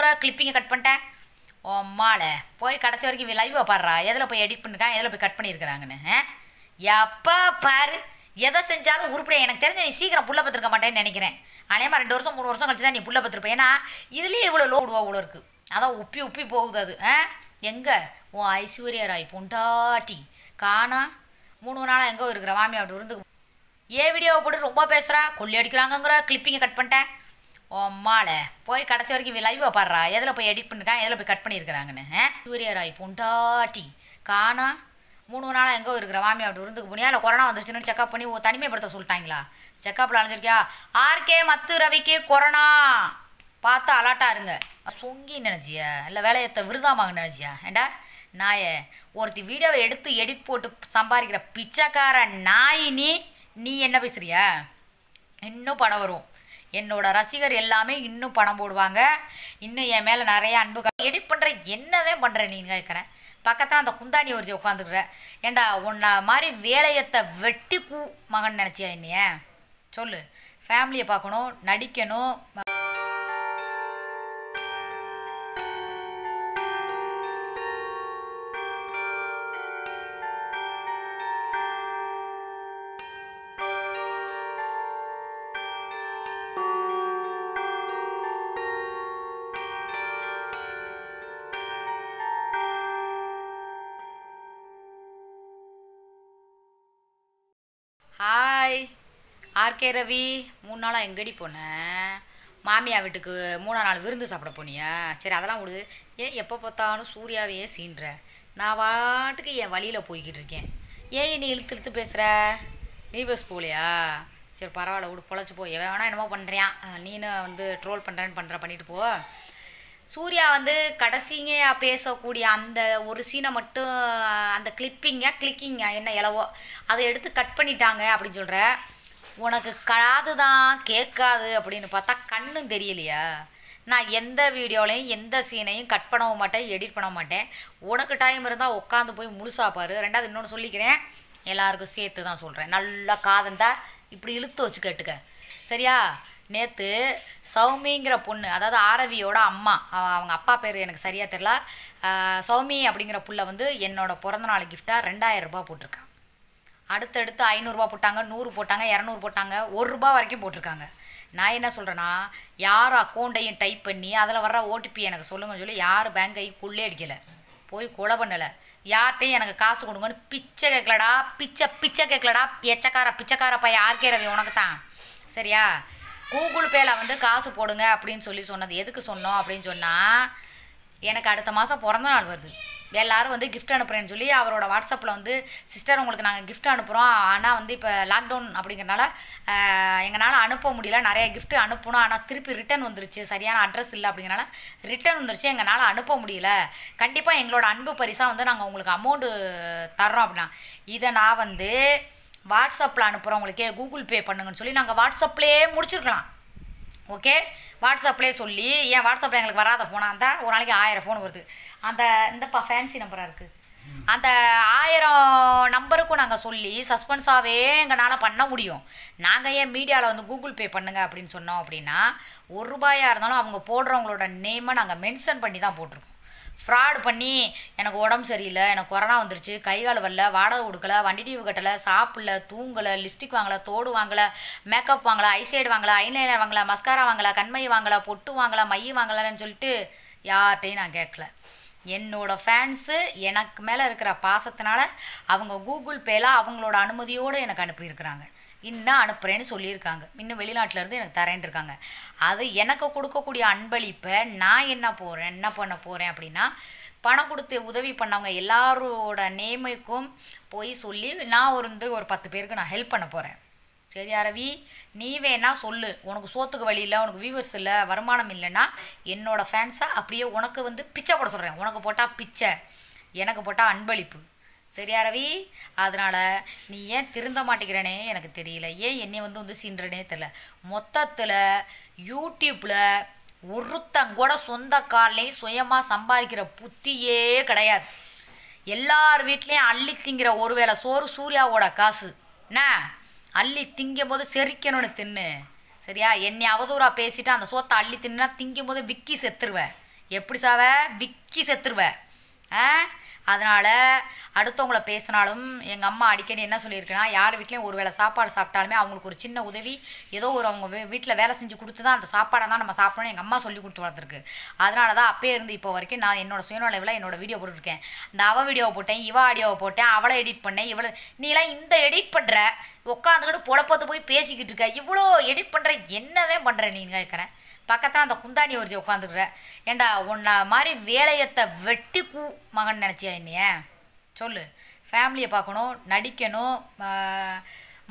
சூப்பராக கிளிப்பிங்கை கட் பண்ணிட்டேன் ஓ அம்மால போய் கடைசி வரைக்கும் லைவாக பாடுறா எதில் போய் எடிட் பண்ணிருக்கான் எதில் போய் கட் பண்ணியிருக்கிறாங்கன்னு எப்போ பாரு எதை செஞ்சாலும் உருப்படியா எனக்கு தெரிஞ்ச நீ சீக்கிரம் புள்ள பத்திருக்க மாட்டேன்னு நினைக்கிறேன் மாதிரி ரெண்டு வருஷம் மூணு வருஷம் கழிச்சு தான் நீ புள்ள பத்திருப்பேன் ஏன்னா இதுலேயே இவ்வளோ லோ விடுவா இவ்வளோ இருக்குது அதான் உப்பி உப்பி போகுது அது ஆ எங்கே உன் ஐஸ்வர்யா ராய் பொண்டாட்டி காணா மூணு நாளாக எங்கே இருக்கிற மாமி அப்படி இருந்து ஏ வீடியோவை போட்டு ரொம்ப பேசுகிறா கொல்லி அடிக்கிறாங்கங்கிற கிளிப்பிங்கை கட் பண்ணிட்டேன் மாலை போய் கடைசி வரைக்கும் லைவ் பாடுறா எதில் போய் எடிட் பண்ணிருக்கான் எதில் போய் கட் பண்ணியிருக்கிறாங்கன்னு சூரியராய் பொண்டாட்டி காணா மூணு நாளாக எங்கே இருக்கிற மாமி அப்படி இருந்துக்கு போனியா இல்லை கொரோனா வந்துருச்சுன்னு செக்அப் பண்ணி தனிமைப்படுத்த சொல்லிட்டாங்களா செக்அப்பில் அலைஞ்சிருக்கியா ஆர்கே மத்து ரவிக்கு கொரோனா பார்த்து அலாட்டாக இருங்க சொங்கி நினச்சியா இல்லை வேலையத்தை விருதாமாங்க நினைச்சியா ஏண்டா நாய ஒருத்தி வீடியோவை எடுத்து எடிட் போட்டு சம்பாதிக்கிற பிச்சைக்கார நாய் நீ நீ என்ன பேசுறியா இன்னும் படம் வரும் என்னோடய ரசிகர் எல்லாமே இன்னும் பணம் போடுவாங்க இன்னும் என் மேலே நிறைய அன்பு எடிட் பண்ணுற என்னதான் பண்ணுற நீங்கள் கேட்குறேன் பக்கத்தில் அந்த குந்தாணி ஒருத்தி உட்காந்துக்கிற ஏண்டா உன்னை மாதிரி வேலையத்தை வெட்டி கூ மகன் நினச்சியா என்னைய சொல்லு ஃபேமிலியை பார்க்கணும் நடிக்கணும் ஆர்கே ரவி மூணு நாளாக எங்கடி போனேன் மாமியா வீட்டுக்கு மூணா நாள் விருந்து சாப்பிட போனியா சரி அதெல்லாம் விடு ஏன் எப்போ பார்த்தாலும் சூர்யாவையே சீன்ற நான் வாட்டுக்கு என் வழியில் போய்கிட்டு இருக்கேன் ஏன் நீ இழுத்து இழுத்து பேசுகிற நீ பஸ் போகலையா சரி பரவாயில்ல விடு பொழைச்சி போ எவன் வேணா என்னமோ பண்ணுறியான் நீனு வந்து ட்ரோல் பண்ணுறேன்னு பண்ணுற பண்ணிட்டு போ சூர்யா வந்து கடைசிங்க பேசக்கூடிய அந்த ஒரு சீனை மட்டும் அந்த கிளிப்பிங்க கிளிக்கிங்க என்ன இலவோ அதை எடுத்து கட் பண்ணிட்டாங்க அப்படின்னு சொல்கிற உனக்கு காது தான் கேட்காது அப்படின்னு பார்த்தா கண்ணும் தெரியலையா நான் எந்த வீடியோலையும் எந்த சீனையும் கட் பண்ணவும் மாட்டேன் எடிட் பண்ண மாட்டேன் உனக்கு டைம் இருந்தால் உட்காந்து போய் முழுசாக பாரு ரெண்டாவது இன்னொன்று சொல்லிக்கிறேன் எல்லாருக்கும் சேர்த்து தான் சொல்கிறேன் நல்லா காதந்தா இப்படி இழுத்து வச்சு கேட்டுக்க சரியா நேற்று சௌமிங்கிற பொண்ணு அதாவது ஆரவியோட அம்மா அவங்க அப்பா பேர் எனக்கு சரியாக தெரில சௌமி அப்படிங்கிற புள்ள வந்து என்னோடய பிறந்தநாள் கிஃப்டாக ரெண்டாயிரம் ரூபா போட்டிருக்கான் அடுத்தடுத்து ஐநூறுரூவா போட்டாங்க நூறு போட்டாங்க இரநூறு போட்டாங்க ஒரு ரூபா வரைக்கும் போட்டிருக்காங்க நான் என்ன சொல்கிறேன்னா யார் அக்கௌண்ட்டையும் டைப் பண்ணி அதில் வர்ற ஓடிபி எனக்கு சொல்லுங்கன்னு சொல்லி யார் பேங்கையும் குள்ளே அடிக்கலை போய் கொலை பண்ணலை யார்கிட்டையும் எனக்கு காசு கொடுங்கன்னு பிச்சை கேட்கலடா பிச்சை பிச்சை கேட்கலடா எச்சக்கார பிச்சைக்கார பையன் ஆர்கே ரவி உனக்கு தான் சரியா கூகுள் பேயில் வந்து காசு போடுங்க அப்படின்னு சொல்லி சொன்னது எதுக்கு சொன்னோம் அப்படின்னு சொன்னால் எனக்கு அடுத்த மாதம் பிறந்த நாள் வருது எல்லாரும் வந்து கிஃப்ட் அனுப்புகிறேன்னு சொல்லி அவரோட வாட்ஸ்அப்பில் வந்து சிஸ்டர் உங்களுக்கு நாங்கள் கிஃப்ட் அனுப்புகிறோம் ஆனால் வந்து இப்போ லாக்டவுன் அப்படிங்கிறனால எங்களால் அனுப்ப முடியல நிறைய கிஃப்ட் அனுப்பணும் ஆனால் திருப்பி ரிட்டன் வந்துருச்சு சரியான அட்ரஸ் இல்லை அப்படிங்கிறனால ரிட்டன் வந்துருச்சு எங்களால் அனுப்ப முடியல கண்டிப்பாக எங்களோட அன்பு பரிசாக வந்து நாங்கள் உங்களுக்கு அமௌண்ட்டு தர்றோம் அப்படின்னா இதை நான் வந்து வாட்ஸ்அப்பில் அனுப்புகிறவங்களுக்கே கூகுள் பே பண்ணுங்கன்னு சொல்லி நாங்கள் வாட்ஸ்அப்லேயே முடிச்சிருக்கலாம் ஓகே வாட்ஸ்அப்லேயே சொல்லி ஏன் வாட்ஸ்அப்பில் எங்களுக்கு வராத ஃபோனாக இருந்தால் ஒரு நாளைக்கு ஆயிரம் ஃபோன் வருது அந்த இந்தப்பா ஃபேன்சி நம்பராக இருக்குது அந்த ஆயிரம் நம்பருக்கும் நாங்கள் சொல்லி சஸ்பென்ஸாகவே எங்களால் பண்ண முடியும் நாங்கள் ஏன் மீடியாவில் வந்து கூகுள் பே பண்ணுங்கள் அப்படின்னு சொன்னோம் அப்படின்னா ஒரு ரூபாயாக இருந்தாலும் அவங்க போடுறவங்களோட நேமை நாங்கள் மென்ஷன் பண்ணி தான் போட்டிருக்கோம் ஃப்ராடு பண்ணி எனக்கு உடம்பு சரியில்லை எனக்கு கொரோனா வந்துருச்சு கை கால் வரல வாடகை கொடுக்கல வண்டி டிவி கட்டலை சாப்பிடல தூங்கலை லிப்ஸ்டிக் வாங்கலை தோடு வாங்கலை மேக்கப் வாங்கலை ஐசைடு வாங்கலை ஐலைனர் வாங்கலை மஸ்காரா வாங்கலை கண்மை வாங்கலை பொட்டு வாங்கலை மை வாங்கலைன்னு சொல்லிட்டு யார்கிட்டையும் நான் கேட்கல என்னோட ஃபேன்ஸு எனக்கு மேலே இருக்கிற பாசத்தினால அவங்க கூகுள் பேயில் அவங்களோட அனுமதியோடு எனக்கு அனுப்பியிருக்கிறாங்க இன்னும் அனுப்புகிறேன்னு சொல்லியிருக்காங்க இன்னும் வெளிநாட்டிலேருந்து எனக்கு தரேன் இருக்காங்க அது எனக்கு கொடுக்கக்கூடிய அன்பளிப்பை நான் என்ன போகிறேன் என்ன பண்ண போகிறேன் அப்படின்னா பணம் கொடுத்து உதவி பண்ணவங்க எல்லாரோட நேமைக்கும் போய் சொல்லி நான் ஒரு வந்து ஒரு பத்து பேருக்கு நான் ஹெல்ப் பண்ண போகிறேன் சரியா ரவி நீ வேணா சொல்லு உனக்கு சோத்துக்கு வழி இல்லை உனக்கு வியூவர்ஸ் இல்லை வருமானம் இல்லைன்னா என்னோடய ஃபேன்ஸை அப்படியே உனக்கு வந்து பிச்சை போட சொல்கிறேன் உனக்கு போட்டால் பிச்சை எனக்கு போட்டால் அன்பளிப்பு சரியா ரவி அதனால் நீ ஏன் திருந்த மாட்டேங்கிறனே எனக்கு தெரியல ஏன் என்னை வந்து வந்து சீன்றனே தெரில மொத்தத்தில் யூடியூப்பில் ஒருத்தங்கூட சொந்த கால்லையும் சுயமாக சம்பாதிக்கிற புத்தியே கிடையாது எல்லார் வீட்லேயும் அள்ளி திங்கிற ஒரு வேளை சோறு சூர்யாவோட காசு என்ன அள்ளி திங்கும் போது செரிக்கணும்னு தின்னு சரியா என்னை அவதூறாக பேசிட்டு அந்த சோத்தை அள்ளி தின்னா திங்கும் போது விக்கி செத்துருவேன் எப்படி சாவ விக்கி செத்துருவேன் ஆ அதனால் அடுத்தவங்கள பேசினாலும் எங்கள் அம்மா அடிக்கடி என்ன சொல்லியிருக்குன்னா யார் வீட்லேயும் ஒரு வேளை சாப்பாடு சாப்பிட்டாலுமே அவங்களுக்கு ஒரு சின்ன உதவி ஏதோ ஒரு அவங்க வீட்டில் வேலை செஞ்சு கொடுத்து தான் அந்த சாப்பாடை தான் நம்ம சாப்பிடணும் எங்கள் அம்மா சொல்லி கொடுத்து வளர்த்துருக்கு அதனால தான் அப்பே இருந்து இப்போ வரைக்கும் நான் என்னோடய சுயநலவில் என்னோட வீடியோ போட்டுருக்கேன் இந்த அவ வீடியோவை போட்டேன் இவ ஆடியோவை போட்டேன் அவளை எடிட் பண்ணேன் இவளை நீலாம் இந்த எடிட் பண்ணுற உட்காந்துக்கிட்டு பொழப்பத்து போய் பேசிக்கிட்டு இருக்க இவ்வளோ எடிட் பண்ணுற என்னதான் பண்ணுற நீங்கள் கேட்குறேன் பக்கத்தில் அந்த குந்தாணி ஒரு உட்காந்துக்கிறேன் ஏண்டா உன்னை மாதிரி வேலையத்தை வெட்டி கூ மகன் நினச்சியா என்னையே சொல்லு ஃபேமிலியை பார்க்கணும் நடிக்கணும்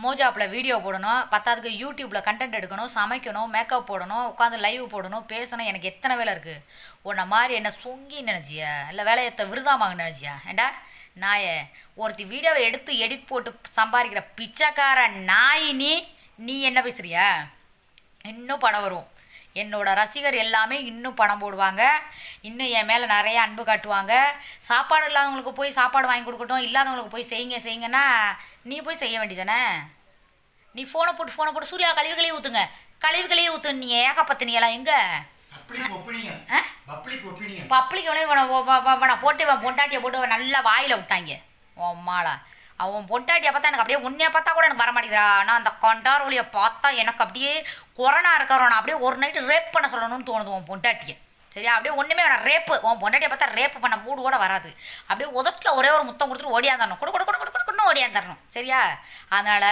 மோஜாப்பில் வீடியோ போடணும் பத்தாவதுக்கு யூடியூப்பில் கண்டென்ட் எடுக்கணும் சமைக்கணும் மேக்கப் போடணும் உட்காந்து லைவ் போடணும் பேசணும் எனக்கு எத்தனை வேலை இருக்குது உன்னை மாதிரி என்ன சொங்கி நினச்சியா இல்லை வேலையத்தை விருதாமாக நினச்சியா ஏண்டா நாய ஒருத்தி வீடியோவை எடுத்து எடிட் போட்டு சம்பாதிக்கிற பிச்சைக்கார நாயினி நீ என்ன பேசுகிறியா இன்னும் படம் வரும் என்னோடய ரசிகர் எல்லாமே இன்னும் பணம் போடுவாங்க இன்னும் என் மேலே நிறைய அன்பு காட்டுவாங்க சாப்பாடு இல்லாதவங்களுக்கு போய் சாப்பாடு வாங்கி கொடுக்கட்டும் இல்லாதவங்களுக்கு போய் செய்யுங்க செய்யுங்கன்னா நீ போய் செய்ய வேண்டியதானே நீ ஃபோனை போட்டு ஃபோனை போட்டு சூர்யா கழிவுகளையும் ஊற்றுங்க கழிவுகளையும் ஊற்று நீ ஏகப்பத்தினியெல்லாம் எங்கே பப்ளிக் உடனே போட்டு பொண்டாட்டியை போட்டு நல்லா வாயில் விட்டாங்க ஓம்மாளா அவன் பொட்டாட்டியை பார்த்தா எனக்கு அப்படியே உன்னையை பார்த்தா கூட எனக்கு வர மாட்டேங்கிறா ஆனால் அந்த கொண்டாரோலியை பார்த்தா எனக்கு அப்படியே கொரோனா நான் அப்படியே ஒரு நைட்டு ரேப் பண்ண சொல்லணும்னு தோணுது உன் பொண்டாட்டியை சரியா அப்படியே ஒன்றுமே வேணாம் ரேப்பு உன் பொண்டாட்டியை பார்த்தா ரேப்பு பண்ண மூடு கூட வராது அப்படியே உதட்டில் ஒரே ஒரு முத்தம் கொடுத்துட்டு ஓடியாந்துடணும் கொடு கொடு கொடு கொடு கொடுன்னு ஓடியாந்தரணும் சரியா அதனால்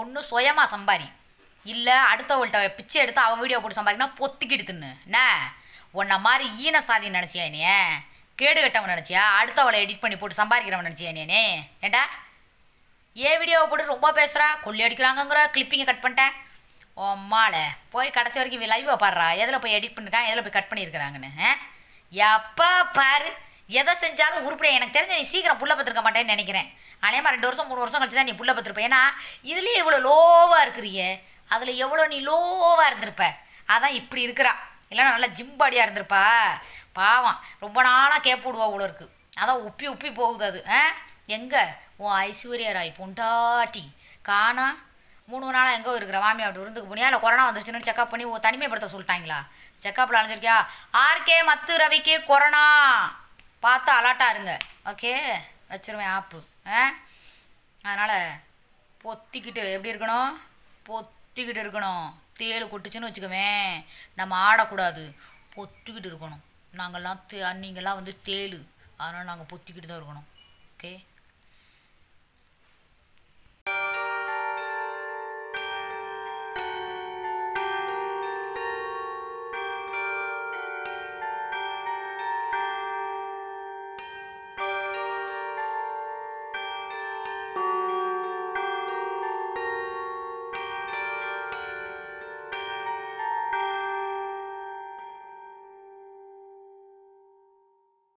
ஒன்று சுயமாக சம்பாரி இல்லை அடுத்தவள்கிட்ட பிச்சை எடுத்து அவன் வீடியோ போட்டு சம்பாதிக்கினா பொத்திக்கிட்டு என்ன உன்னை மாதிரி ஈன சாதி நினச்சியா என்னையே கேடு கட்டவன் நினச்சியா அடுத்தவளை எடிட் பண்ணி போட்டு சம்பாதிக்கிறவன் நினச்சியா என்னே ஏண்டா ஏன் வீடியோவை போட்டு ரொம்ப பேசுகிறா கொல்லி அடிக்கிறாங்கங்கிற கிளிப்பிங்கை கட் பண்ணிட்டேன் ஓ மாலை போய் கடைசி வரைக்கும் லைவை பாடுறா எதில் போய் எடிட் பண்ணிருக்கான் எதில் போய் கட் பண்ணியிருக்கிறாங்கன்னு எப்போ பாரு எதை செஞ்சாலும் உருப்படியா எனக்கு தெரிஞ்ச நீ சீக்கிரம் புள்ள பத்திருக்க மாட்டேன்னு நினைக்கிறேன் மாதிரி ரெண்டு வருஷம் மூணு வருஷம் கழிச்சு தான் நீ புள்ள பத்திருப்ப ஏன்னா இதுலேயே இவ்வளோ லோவாக இருக்கிறியே அதில் எவ்வளோ நீ லோவாக இருந்திருப்ப அதான் இப்படி இருக்கிறா இல்லைன்னா நல்லா பாடியாக இருந்திருப்பா பாவம் ரொம்ப நாளாக கேப்பு விடுவா இவ்வளோ இருக்குது அதான் உப்பி உப்பி போகுது அது ஆ எங்கே உன் ஐஸ்வர்யா ராய் பொண்டாட்டி காணா மூணு நாளாக எங்கே இருக்கிற மாமி அப்படி விருந்துக்கு போனியா இல்லை கொரோனா வந்துருச்சுன்னு செக்அப் பண்ணி உன் தனிமைப்படுத்த சொல்லிட்டாங்களா செக்கப்பில் அணிஞ்சிருக்கியா ஆர்கே மத்து ரவிக்கு கொரோனா பார்த்து அலாட்டாக இருங்க ஓகே வச்சுருவேன் ஆப்பு ஆ அதனால் பொத்திக்கிட்டு எப்படி இருக்கணும் பொத்திக்கிட்டு இருக்கணும் தேல் கொட்டுச்சுன்னு வச்சுக்கவேன் நம்ம ஆடக்கூடாது பொத்திக்கிட்டு இருக்கணும் நாங்கள்லாம் தே நீங்கள்லாம் வந்து தேல் அதனால் நாங்கள் பொத்திக்கிட்டு தான் இருக்கணும் ஓகே